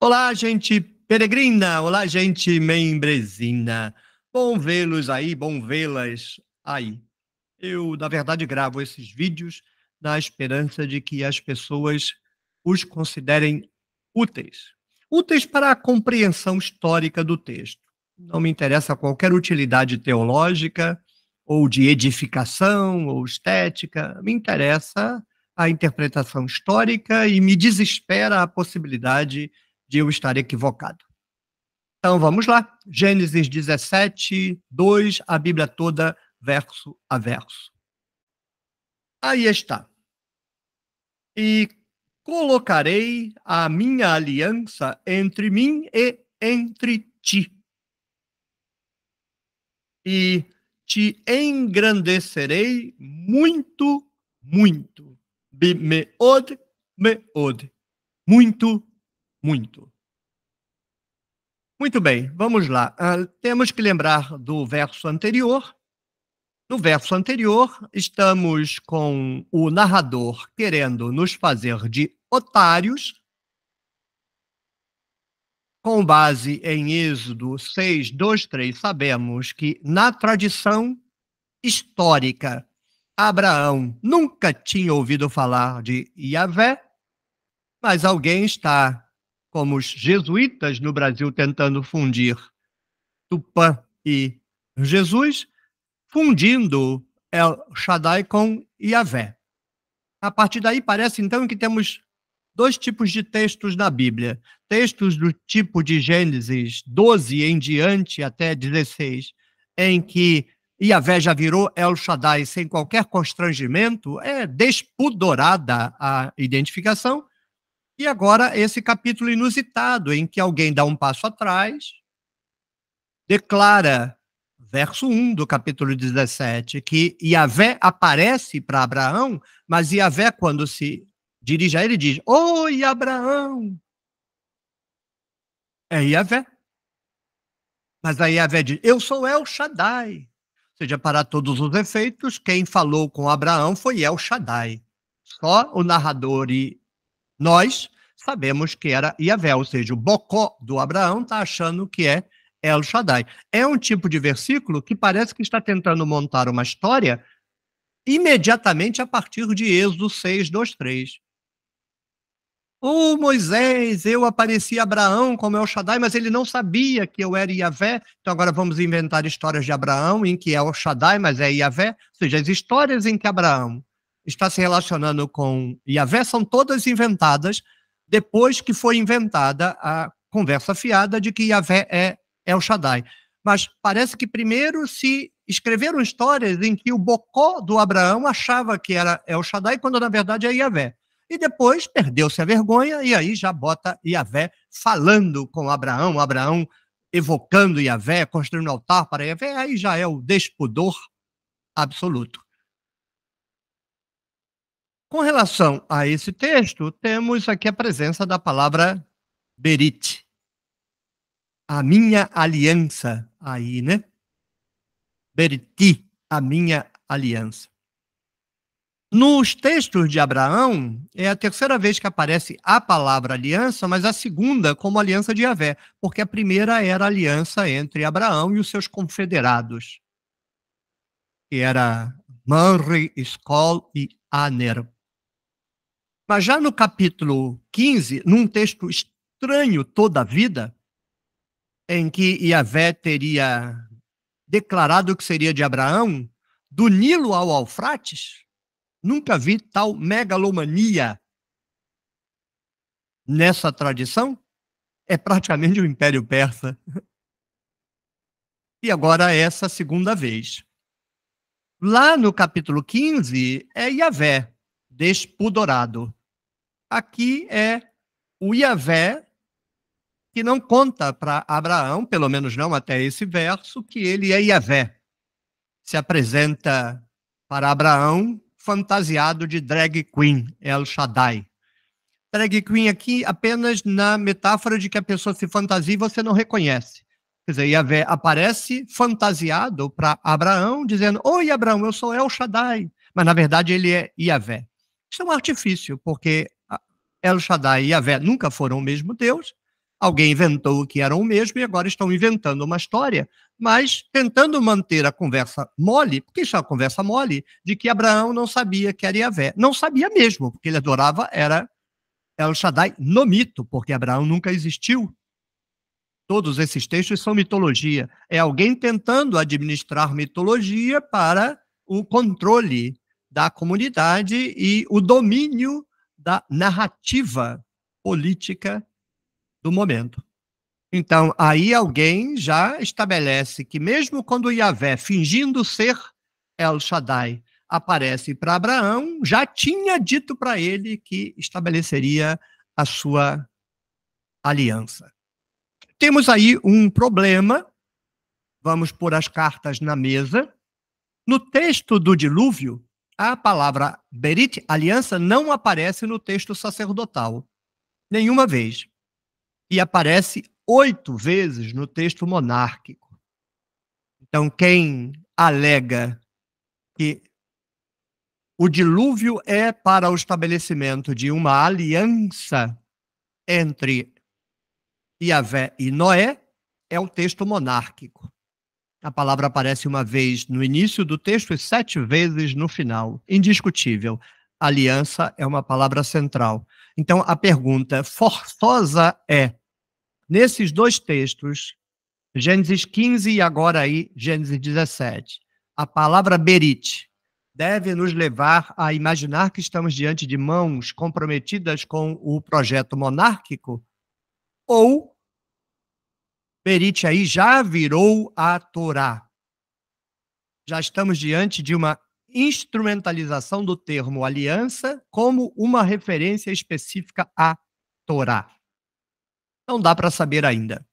Olá, gente peregrina! Olá, gente membrezina! Bom vê-los aí, bom vê-las aí. Eu, na verdade, gravo esses vídeos na esperança de que as pessoas os considerem úteis. Úteis para a compreensão histórica do texto. Não me interessa qualquer utilidade teológica, ou de edificação, ou estética. Me interessa a interpretação histórica e me desespera a possibilidade de de eu estar equivocado. Então vamos lá. Gênesis 17, 2, a Bíblia toda, verso a verso. Aí está. E colocarei a minha aliança entre mim e entre ti. E te engrandecerei muito, muito. Bemeod, meod. Muito, muito. Muito bem, vamos lá. Uh, temos que lembrar do verso anterior. No verso anterior, estamos com o narrador querendo nos fazer de otários, com base em Êxodo 6, 2, 3, sabemos que na tradição histórica, Abraão nunca tinha ouvido falar de Yahvé, mas alguém está como os jesuítas no Brasil tentando fundir Tupã e Jesus, fundindo El Shaddai com Yahvé. A partir daí, parece então que temos dois tipos de textos na Bíblia: textos do tipo de Gênesis 12 em diante até 16, em que Yahvé já virou El Shaddai sem qualquer constrangimento, é despudorada a identificação, e agora, esse capítulo inusitado, em que alguém dá um passo atrás, declara, verso 1 do capítulo 17, que Yahvé aparece para Abraão, mas Yahvé, quando se dirige a ele, diz: Oi, Abraão! É Yahvé. Mas aí Yahvé diz: Eu sou El Shaddai. Ou seja, para todos os efeitos, quem falou com Abraão foi El Shaddai. Só o narrador e nós sabemos que era Iavé, ou seja, o bocó do Abraão está achando que é El Shaddai. É um tipo de versículo que parece que está tentando montar uma história imediatamente a partir de Êxodo 6, 2, 3. Ô oh, Moisés, eu apareci a Abraão como El Shaddai, mas ele não sabia que eu era Iavé. Então agora vamos inventar histórias de Abraão em que é El Shaddai, mas é Iavé. Ou seja, as histórias em que Abraão está se relacionando com Yahvé são todas inventadas depois que foi inventada a conversa fiada de que Yahvé é El Shaddai. Mas parece que primeiro se escreveram histórias em que o bocó do Abraão achava que era El Shaddai, quando na verdade é Yahvé. E depois perdeu-se a vergonha e aí já bota Yahvé falando com Abraão, Abraão evocando Yahvé, construindo altar para Yahvé, aí já é o despudor absoluto. Com relação a esse texto, temos aqui a presença da palavra berit. A minha aliança aí, né? Beriti, a minha aliança. Nos textos de Abraão, é a terceira vez que aparece a palavra aliança, mas a segunda como aliança de Javé, porque a primeira era a aliança entre Abraão e os seus confederados, que era Manre, Escol e Aner. Mas já no capítulo 15, num texto estranho toda a vida, em que Iavé teria declarado que seria de Abraão, do Nilo ao Alfrates, nunca vi tal megalomania nessa tradição. É praticamente o um Império Persa. E agora é essa segunda vez. Lá no capítulo 15 é Iavé, despudorado aqui é o Iavé que não conta para Abraão, pelo menos não até esse verso, que ele é Iavé. Se apresenta para Abraão fantasiado de drag queen, El Shaddai. Drag queen aqui apenas na metáfora de que a pessoa se fantasia e você não reconhece. Quer dizer, Iavé aparece fantasiado para Abraão, dizendo: Oi, Abraão, eu sou El Shaddai. Mas na verdade ele é Iavé. Isso é um artifício, porque El Shaddai e Yahvé nunca foram o mesmo Deus. Alguém inventou que eram o mesmo e agora estão inventando uma história, mas tentando manter a conversa mole, porque isso é uma conversa mole, de que Abraão não sabia que era Yahvé. Não sabia mesmo, porque ele adorava era El Shaddai no mito, porque Abraão nunca existiu. Todos esses textos são mitologia. É alguém tentando administrar mitologia para o controle da comunidade e o domínio da narrativa política do momento. Então, aí alguém já estabelece que, mesmo quando Yahvé, fingindo ser El Shaddai, aparece para Abraão, já tinha dito para ele que estabeleceria a sua aliança. Temos aí um problema, vamos pôr as cartas na mesa. No texto do dilúvio, a palavra berit, aliança, não aparece no texto sacerdotal nenhuma vez. E aparece oito vezes no texto monárquico. Então, quem alega que o dilúvio é para o estabelecimento de uma aliança entre Iavé e Noé, é o texto monárquico. A palavra aparece uma vez no início do texto e sete vezes no final. Indiscutível. Aliança é uma palavra central. Então, a pergunta forçosa é: nesses dois textos, Gênesis 15 e agora aí Gênesis 17, a palavra berite deve nos levar a imaginar que estamos diante de mãos comprometidas com o projeto monárquico? Ou Peri,te aí já virou a Torá. Já estamos diante de uma instrumentalização do termo aliança como uma referência específica à Torá. Não dá para saber ainda.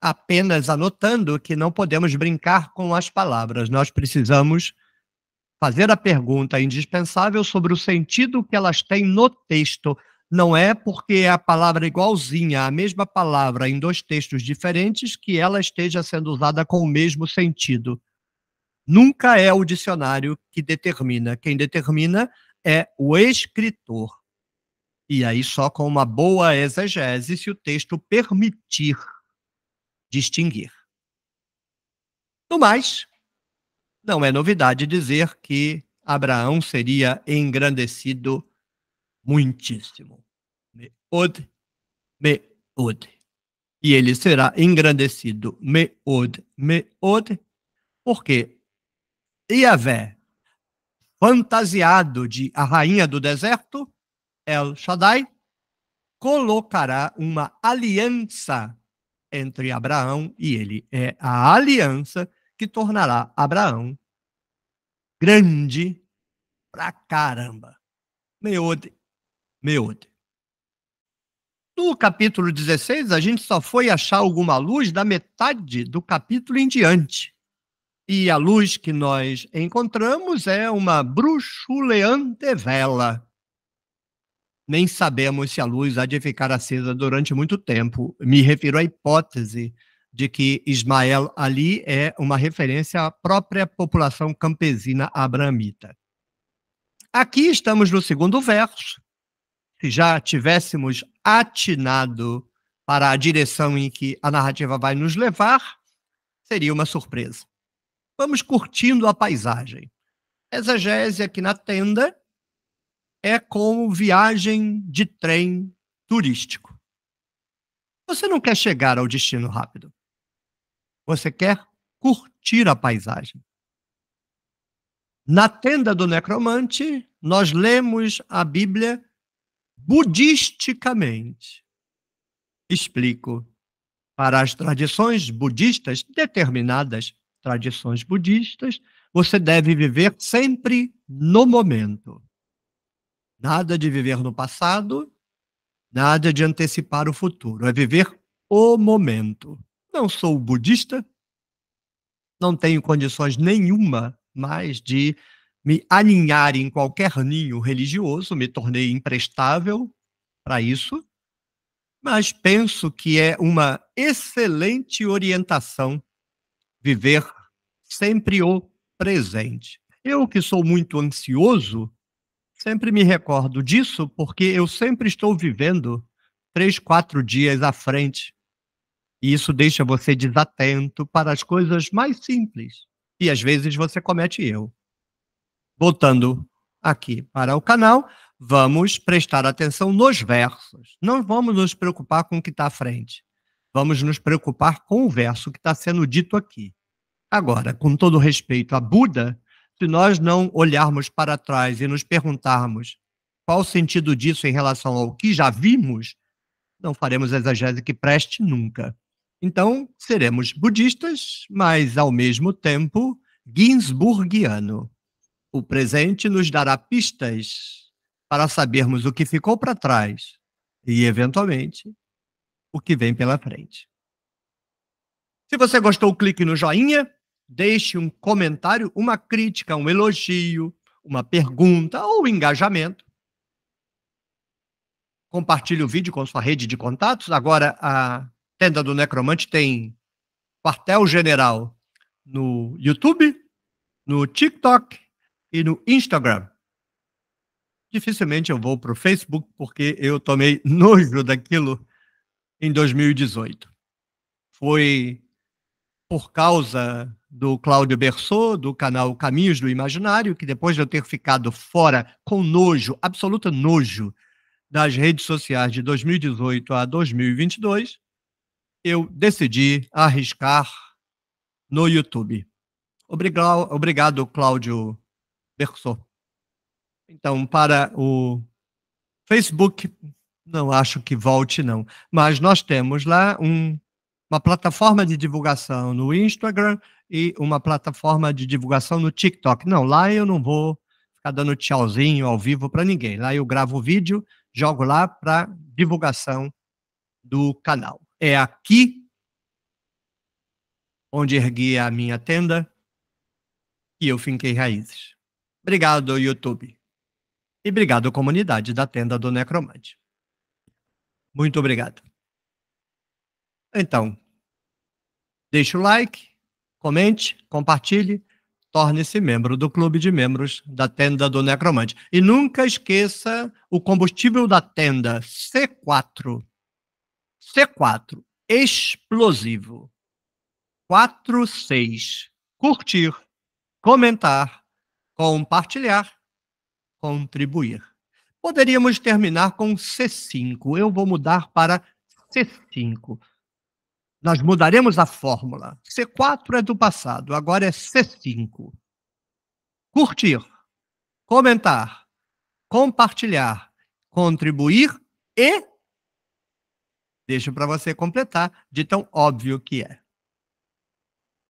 Apenas anotando que não podemos brincar com as palavras, nós precisamos fazer a pergunta indispensável sobre o sentido que elas têm no texto não é porque é a palavra igualzinha, a mesma palavra em dois textos diferentes, que ela esteja sendo usada com o mesmo sentido. Nunca é o dicionário que determina. Quem determina é o escritor. E aí, só com uma boa exegese, se o texto permitir distinguir. No mais, não é novidade dizer que Abraão seria engrandecido muitíssimo. Meod, meod. E ele será engrandecido. Meod, meod. Porque Iavé, fantasiado de a rainha do deserto, El Shaddai, colocará uma aliança entre Abraão e ele. É a aliança que tornará Abraão grande pra caramba. Meod meu No capítulo 16, a gente só foi achar alguma luz da metade do capítulo em diante. E a luz que nós encontramos é uma bruxuleante vela. Nem sabemos se a luz há de ficar acesa durante muito tempo. Me refiro à hipótese de que Ismael ali é uma referência à própria população campesina abramita. Aqui estamos no segundo verso, se já tivéssemos atinado para a direção em que a narrativa vai nos levar, seria uma surpresa. Vamos curtindo a paisagem. Exegese aqui na tenda é como viagem de trem turístico. Você não quer chegar ao destino rápido. Você quer curtir a paisagem. Na tenda do necromante, nós lemos a Bíblia budisticamente. Explico. Para as tradições budistas, determinadas tradições budistas, você deve viver sempre no momento. Nada de viver no passado, nada de antecipar o futuro. É viver o momento. Não sou budista, não tenho condições nenhuma mais de me aninhar em qualquer ninho religioso, me tornei imprestável para isso, mas penso que é uma excelente orientação viver sempre o presente. Eu, que sou muito ansioso, sempre me recordo disso porque eu sempre estou vivendo três, quatro dias à frente. E isso deixa você desatento para as coisas mais simples. E às vezes você comete erro. Voltando aqui para o canal, vamos prestar atenção nos versos. Não vamos nos preocupar com o que está à frente. Vamos nos preocupar com o verso que está sendo dito aqui. Agora, com todo respeito a Buda, se nós não olharmos para trás e nos perguntarmos qual o sentido disso em relação ao que já vimos, não faremos exagero que preste nunca. Então, seremos budistas, mas ao mesmo tempo Ginsburgiano. O presente nos dará pistas para sabermos o que ficou para trás e, eventualmente, o que vem pela frente. Se você gostou, clique no joinha, deixe um comentário, uma crítica, um elogio, uma pergunta ou engajamento. Compartilhe o vídeo com sua rede de contatos. Agora, a Tenda do Necromante tem quartel-general no YouTube, no TikTok e no Instagram. Dificilmente eu vou para o Facebook, porque eu tomei nojo daquilo em 2018. Foi por causa do Cláudio Bersot, do canal Caminhos do Imaginário, que depois de eu ter ficado fora com nojo, absoluto nojo, das redes sociais de 2018 a 2022, eu decidi arriscar no YouTube. Obrigado, obrigado Cláudio Mercosul. Então, para o Facebook, não acho que volte, não. Mas nós temos lá um, uma plataforma de divulgação no Instagram e uma plataforma de divulgação no TikTok. Não, lá eu não vou ficar dando tchauzinho ao vivo para ninguém. Lá eu gravo o vídeo, jogo lá para divulgação do canal. É aqui onde ergui a minha tenda e eu finquei raízes. Obrigado, YouTube. E obrigado, comunidade da tenda do Necromante. Muito obrigado. Então, deixe o like, comente, compartilhe, torne-se membro do clube de membros da tenda do Necromante. E nunca esqueça o combustível da tenda C4. C4, explosivo. 6. Curtir, comentar compartilhar, contribuir. Poderíamos terminar com C5. Eu vou mudar para C5. Nós mudaremos a fórmula. C4 é do passado, agora é C5. Curtir, comentar, compartilhar, contribuir e. Deixo para você completar, de tão óbvio que é.